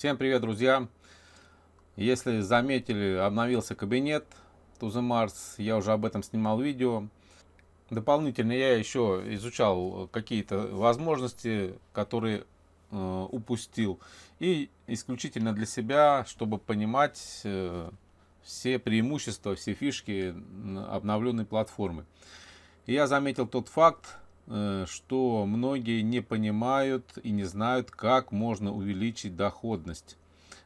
Всем привет, друзья! Если заметили, обновился кабинет Тузы Марс. Я уже об этом снимал видео. Дополнительно я еще изучал какие-то возможности, которые э, упустил. И исключительно для себя, чтобы понимать э, все преимущества, все фишки обновленной платформы. И я заметил тот факт, Э, что многие не понимают и не знают, как можно увеличить доходность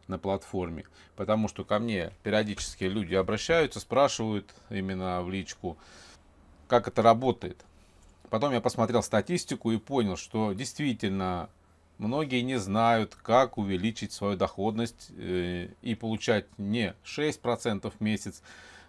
на платформе. Потому что ко мне периодически люди обращаются, спрашивают именно в личку, как это работает. Потом я посмотрел статистику и понял, что действительно многие не знают, как увеличить свою доходность э, и получать не 6% в месяц,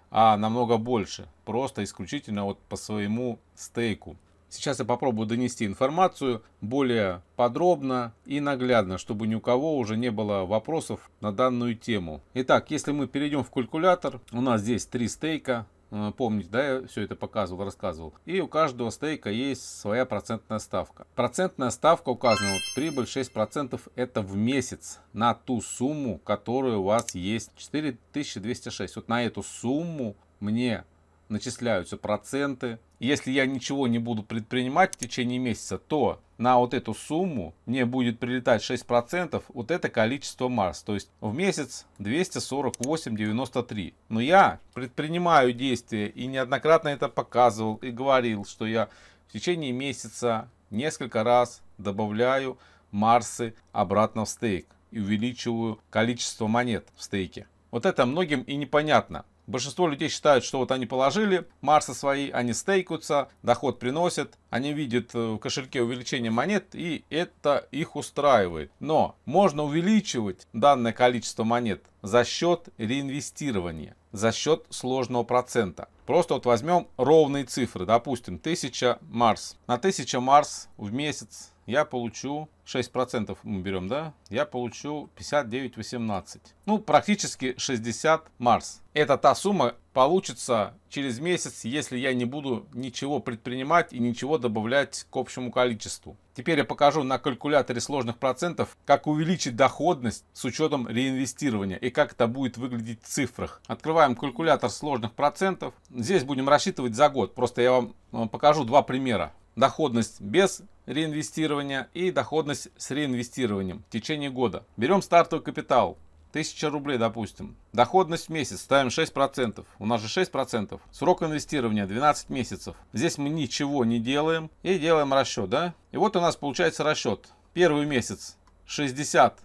а намного больше, просто исключительно вот по своему стейку. Сейчас я попробую донести информацию более подробно и наглядно, чтобы ни у кого уже не было вопросов на данную тему. Итак, если мы перейдем в калькулятор, у нас здесь три стейка. Э, помните, да, я все это показывал, рассказывал. И у каждого стейка есть своя процентная ставка. Процентная ставка указана, вот прибыль 6% это в месяц на ту сумму, которую у вас есть 4206. Вот на эту сумму мне начисляются проценты. Если я ничего не буду предпринимать в течение месяца, то на вот эту сумму мне будет прилетать 6% вот это количество Марс. То есть в месяц 248,93. Но я предпринимаю действия и неоднократно это показывал и говорил, что я в течение месяца несколько раз добавляю Марсы обратно в стейк и увеличиваю количество монет в стейке. Вот это многим и непонятно. Большинство людей считают, что вот они положили Марсы свои, они стейкаются, доход приносят, они видят э, в кошельке увеличение монет, и это их устраивает. Но можно увеличивать данное количество монет за счет реинвестирования, за счет сложного процента. Просто вот возьмем ровные цифры, допустим, 1000 Марс. На 1000 Марс в месяц я получу 6% мы берем, да, я получу 59,18. Ну, практически 60 Марс. Это та сумма получится через месяц, если я не буду ничего предпринимать и ничего добавлять к общему количеству. Теперь я покажу на калькуляторе сложных процентов, как увеличить доходность с учетом реинвестирования и как это будет выглядеть в цифрах. Открываем калькулятор сложных процентов. Здесь будем рассчитывать за год. Просто я вам э, покажу два примера доходность без реинвестирования и доходность с реинвестированием в течение года. Берем стартовый капитал. 1000 рублей, допустим. Доходность в месяц ставим 6%. У нас же 6%. Срок инвестирования 12 месяцев. Здесь мы ничего не делаем и делаем расчет, да? И вот у нас получается расчет. Первый месяц 60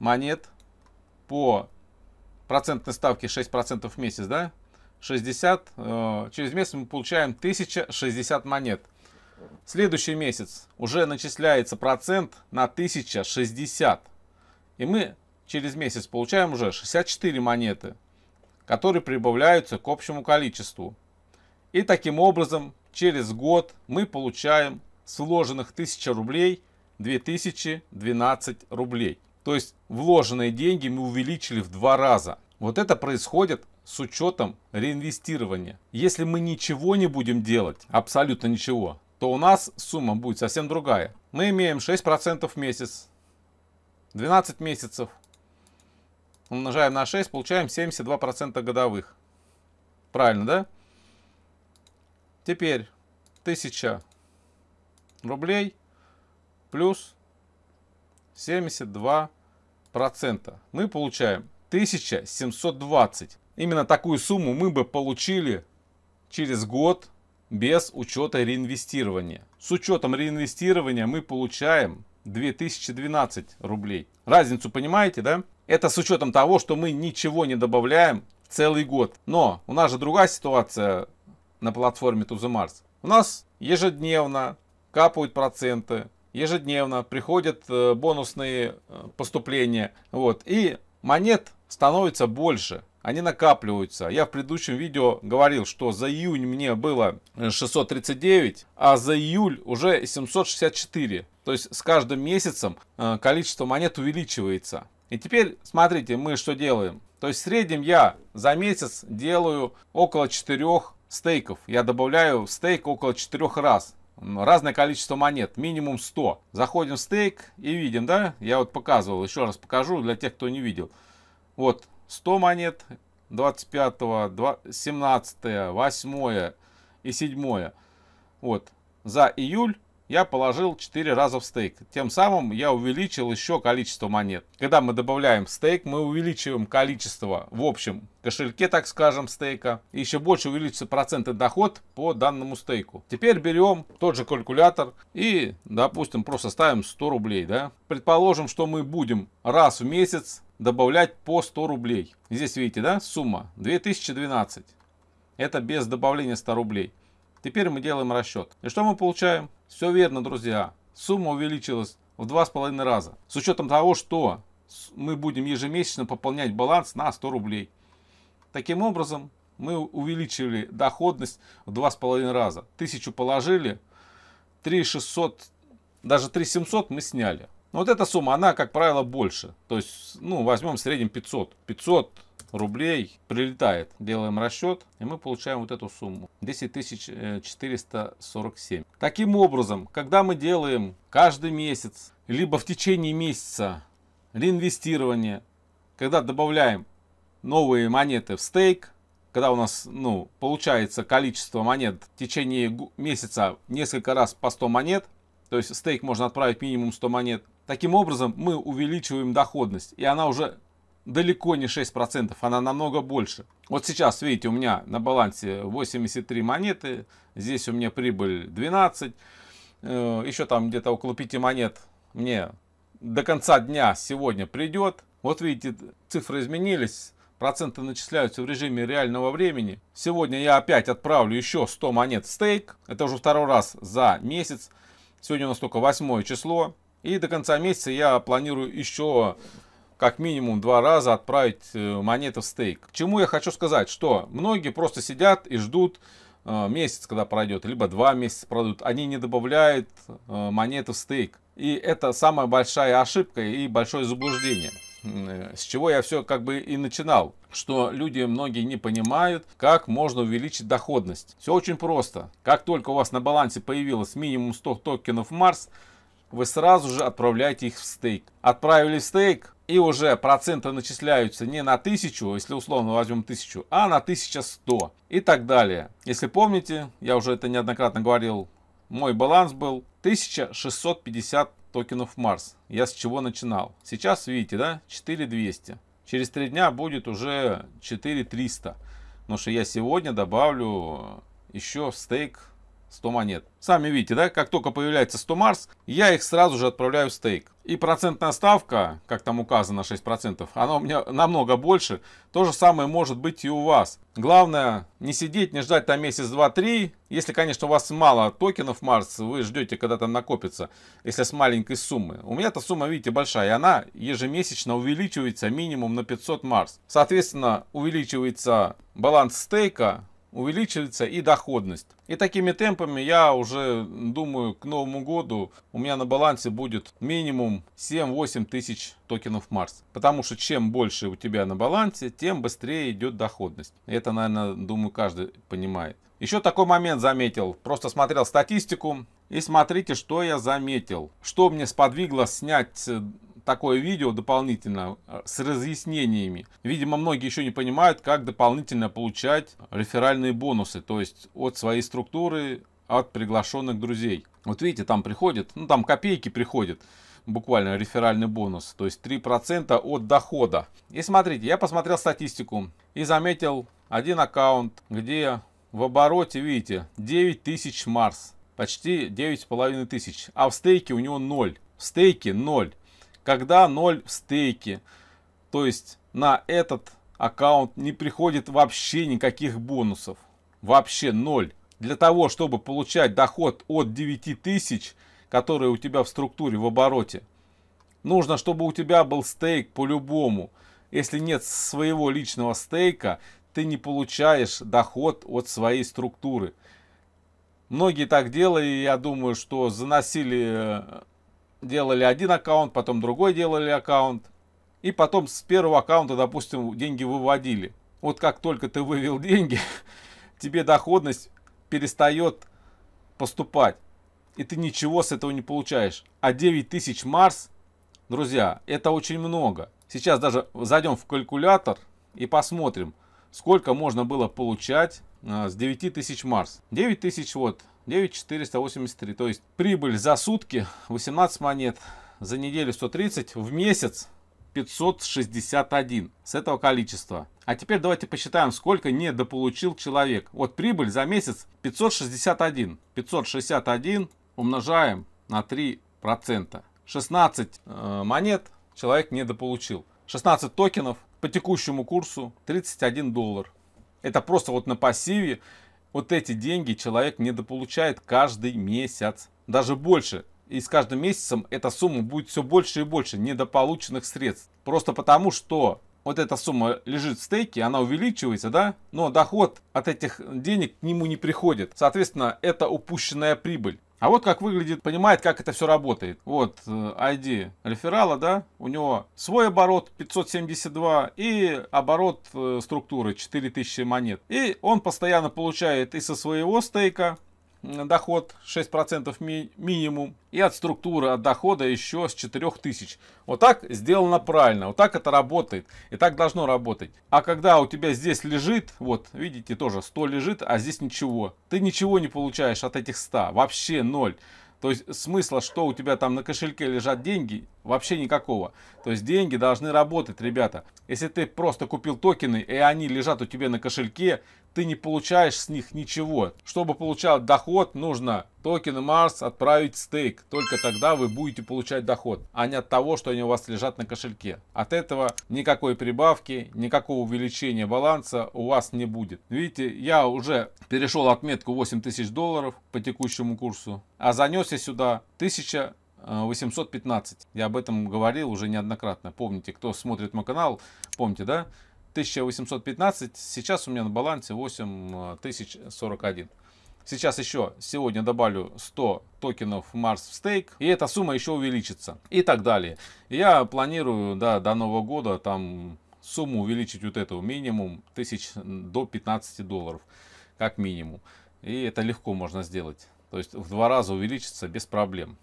монет по процентной ставке 6% в месяц, да? 60, э, через месяц мы получаем 1060 монет. Следующий месяц уже начисляется процент на 1060. И мы через месяц получаем уже 64 монеты, которые прибавляются к общему количеству. И таким образом через год мы получаем с вложенных 1000 рублей 2012 рублей. То есть вложенные деньги мы увеличили в два раза. Вот это происходит с учетом реинвестирования. Если мы ничего не будем делать, абсолютно ничего, то у нас сумма будет совсем другая. Мы имеем 6% в месяц, 12 месяцев. Умножаем на 6, получаем 72% годовых. Правильно, да? Теперь 1000 рублей плюс 72%. Мы получаем 1720. Именно такую сумму мы бы получили через год без учета реинвестирования. С учетом реинвестирования мы получаем 2012 рублей. Разницу понимаете, да? Это с учетом того, что мы ничего не добавляем целый год. Но у нас же другая ситуация на платформе To The Mars. У нас ежедневно капают проценты, ежедневно приходят э, бонусные э, поступления. Вот. И монет становится больше они накапливаются. Я в предыдущем видео говорил, что за июнь мне было 639, э, а за июль уже 764. То есть с каждым месяцем э, количество монет увеличивается. И теперь смотрите, мы что делаем. То есть в среднем я за месяц делаю около 4 стейков. Я добавляю в стейк около 4 раз разное количество монет, минимум 100. Заходим в стейк и видим, да, я вот показывал, еще раз покажу для тех, кто не видел. Вот, 100 монет, 25, 17, 8 и 7. Вот. За июль я положил 4 раза в стейк. Тем самым я увеличил еще количество монет. Когда мы добавляем стейк, мы увеличиваем количество в общем кошельке, так скажем, стейка. И еще больше увеличится процентный доход по данному стейку. Теперь берем тот же калькулятор и, допустим, просто ставим 100 рублей. Да? Предположим, что мы будем раз в месяц добавлять по 100 рублей. Здесь видите, да, сумма 2012. Это без добавления 100 рублей. Теперь мы делаем расчет. И что мы получаем? Все верно, друзья. Сумма увеличилась в 2,5 раза. С учетом того, что мы будем ежемесячно пополнять баланс на 100 рублей. Таким образом, мы увеличили доходность в 2,5 раза. Тысячу положили, 3 600, даже 3 700 мы сняли. Вот эта сумма, она, как правило, больше. То есть, ну, возьмем в среднем 500. 500 рублей прилетает. Делаем расчет, и мы получаем вот эту сумму. 10 447. Э, Таким образом, когда мы делаем каждый месяц, либо в течение месяца реинвестирование, когда добавляем новые монеты в стейк, когда у нас ну, получается количество монет в течение месяца несколько раз по 100 монет, то есть стейк можно отправить минимум 100 монет, Таким образом, мы увеличиваем доходность, и она уже далеко не 6%, она намного больше. Вот сейчас, видите, у меня на балансе 83 монеты, здесь у меня прибыль 12, э, еще там где-то около 5 монет мне до конца дня сегодня придет. Вот видите, цифры изменились, проценты начисляются в режиме реального времени. Сегодня я опять отправлю еще 100 монет в стейк, это уже второй раз за месяц. Сегодня у нас только 8 число, и до конца месяца я планирую еще как минимум два раза отправить э, монеты в стейк. К чему я хочу сказать, что многие просто сидят и ждут э, месяц, когда пройдет, либо два месяца пройдут. Они не добавляют э, монеты в стейк. И это самая большая ошибка и большое заблуждение с чего я все как бы и начинал, что люди многие не понимают, как можно увеличить доходность. Все очень просто. Как только у вас на балансе появилось минимум 100 токенов Марс, вы сразу же отправляете их в стейк. Отправили в стейк, и уже проценты начисляются не на 1000, если условно возьмем 1000, а на 1100 и так далее. Если помните, я уже это неоднократно говорил, мой баланс был 1650 токенов Марс. Я с чего начинал? Сейчас видите, да, 4200. Через 3 дня будет уже 4300. Потому что я сегодня добавлю еще в стейк 100 монет. Сами видите, да, как только появляется 100 марс, я их сразу же отправляю в стейк. И процентная ставка, как там указано, 6%, она у меня намного больше. То же самое может быть и у вас. Главное не сидеть, не ждать там месяц, два, три. Если, конечно, у вас мало токенов Марс, вы ждете, когда там накопится, если с маленькой суммы. У меня эта сумма, видите, большая, и она ежемесячно увеличивается минимум на 500 Марс. Соответственно, увеличивается баланс стейка, увеличивается и доходность. И такими темпами я уже думаю к новому году у меня на балансе будет минимум 7-8 тысяч токенов Марс. Потому что чем больше у тебя на балансе, тем быстрее идет доходность. Это, наверное, думаю, каждый понимает. Еще такой момент заметил. Просто смотрел статистику. И смотрите, что я заметил. Что мне сподвигло снять э, такое видео дополнительно э, с разъяснениями. Видимо, многие еще не понимают, как дополнительно получать реферальные бонусы, то есть от своей структуры, от приглашенных друзей. Вот видите, там приходит, ну там копейки приходят, буквально реферальный бонус, то есть 3% от дохода. И смотрите, я посмотрел статистику и заметил один аккаунт, где в обороте, видите, 9 тысяч Марс, почти 9,5 тысяч, а в стейке у него 0. В стейке 0 когда 0 в стейке. То есть на этот аккаунт не приходит вообще никаких бонусов. Вообще 0. Для того, чтобы получать доход от 9000, которые у тебя в структуре, в обороте, нужно, чтобы у тебя был стейк по-любому. Если нет своего личного стейка, ты не получаешь доход от своей структуры. Многие так делали, я думаю, что заносили э, делали один аккаунт, потом другой делали аккаунт. И потом с первого аккаунта, допустим, деньги выводили. Вот как только ты вывел деньги, тебе доходность перестает поступать. И ты ничего с этого не получаешь. А 9000 Марс, друзья, это очень много. Сейчас даже зайдем в калькулятор и посмотрим, сколько можно было получать Э, с 9 тысяч Марс. 9 тысяч вот, 9483. То есть прибыль за сутки 18 монет, за неделю 130, в месяц 561 с этого количества. А теперь давайте посчитаем, сколько недополучил человек. Вот прибыль за месяц 561. 561 умножаем на 3%. 16 э, монет человек недополучил. 16 токенов по текущему курсу 31 доллар. Это просто вот на пассиве вот эти деньги человек недополучает каждый месяц, даже больше. И с каждым месяцем эта сумма будет все больше и больше недополученных средств. Просто потому, что вот эта сумма лежит в стейке, она увеличивается, да, но доход от этих денег к нему не приходит. Соответственно, это упущенная прибыль. А вот как выглядит, понимает, как это все работает. Вот э, ID реферала, да, у него свой оборот 572 и оборот э, структуры 4000 монет. И он постоянно получает и со своего стейка, доход 6% ми минимум и от структуры, от дохода еще с 4000. Вот так сделано правильно, вот так это работает и так должно работать. А когда у тебя здесь лежит, вот видите тоже 100 лежит, а здесь ничего. Ты ничего не получаешь от этих 100, вообще ноль. То есть смысла, что у тебя там на кошельке лежат деньги, Вообще никакого. То есть деньги должны работать, ребята. Если ты просто купил токены, и они лежат у тебя на кошельке, ты не получаешь с них ничего. Чтобы получать доход, нужно токены Марс отправить в стейк. Только тогда вы будете получать доход, а не от того, что они у вас лежат на кошельке. От этого никакой прибавки, никакого увеличения баланса у вас не будет. Видите, я уже перешел отметку 8000 долларов по текущему курсу, а занес я сюда 1000 815. Э, Я об этом говорил уже неоднократно. Помните, кто смотрит мой канал, помните, да? 1815. Сейчас у меня на балансе 8041. Э, Сейчас еще сегодня добавлю 100 токенов Mars в стейк, и эта сумма еще увеличится и так далее. Я планирую да, до Нового года там сумму увеличить вот эту минимум тысяч э, до 15 долларов, как минимум. И это легко можно сделать. То есть в два раза увеличится без проблем.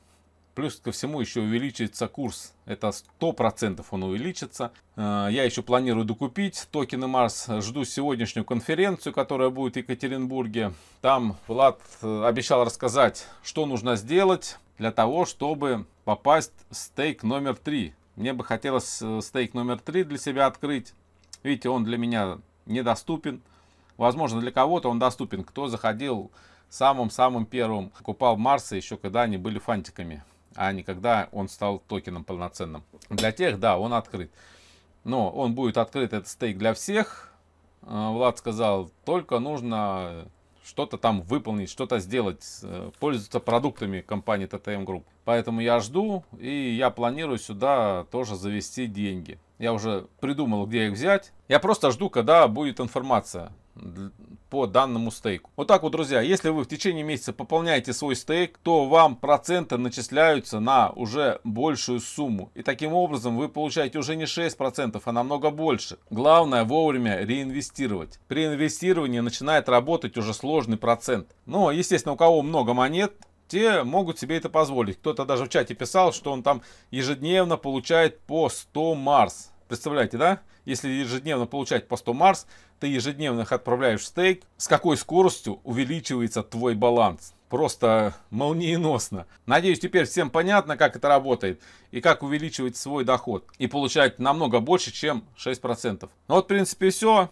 Плюс ко всему еще увеличится курс. Это 100% он увеличится. Э, я еще планирую докупить токены Марс. Жду сегодняшнюю конференцию, которая будет в Екатеринбурге. Там Влад э, обещал рассказать, что нужно сделать для того, чтобы попасть в стейк номер 3. Мне бы хотелось э, стейк номер 3 для себя открыть. Видите, он для меня недоступен. Возможно, для кого-то он доступен. Кто заходил самым-самым первым, покупал Марса еще когда они были фантиками а не когда он стал токеном полноценным. Для тех, да, он открыт. Но он будет открыт, этот стейк для всех. Э, Влад сказал, только нужно что-то там выполнить, что-то сделать, э, пользоваться продуктами компании TTM Group. Поэтому я жду, и я планирую сюда тоже завести деньги. Я уже придумал, где их взять. Я просто жду, когда будет информация по данному стейку. Вот так вот, друзья, если вы в течение месяца пополняете свой стейк, то вам проценты начисляются на уже большую сумму. И таким образом вы получаете уже не 6%, а намного больше. Главное вовремя реинвестировать. При инвестировании начинает работать уже сложный процент. Но, естественно, у кого много монет, те могут себе это позволить. Кто-то даже в чате писал, что он там ежедневно получает по 100 марс. Представляете, да? Если ежедневно получать по 100 Марс, ты ежедневно их отправляешь в стейк, с какой скоростью увеличивается твой баланс. Просто молниеносно. Надеюсь, теперь всем понятно, как это работает и как увеличивать свой доход. И получать намного больше, чем 6%. Ну вот, в принципе, все.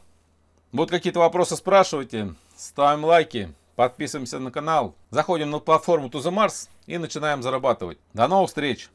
Будут какие-то вопросы, спрашивайте. Ставим лайки, подписываемся на канал. Заходим на платформу To The Mars и начинаем зарабатывать. До новых встреч!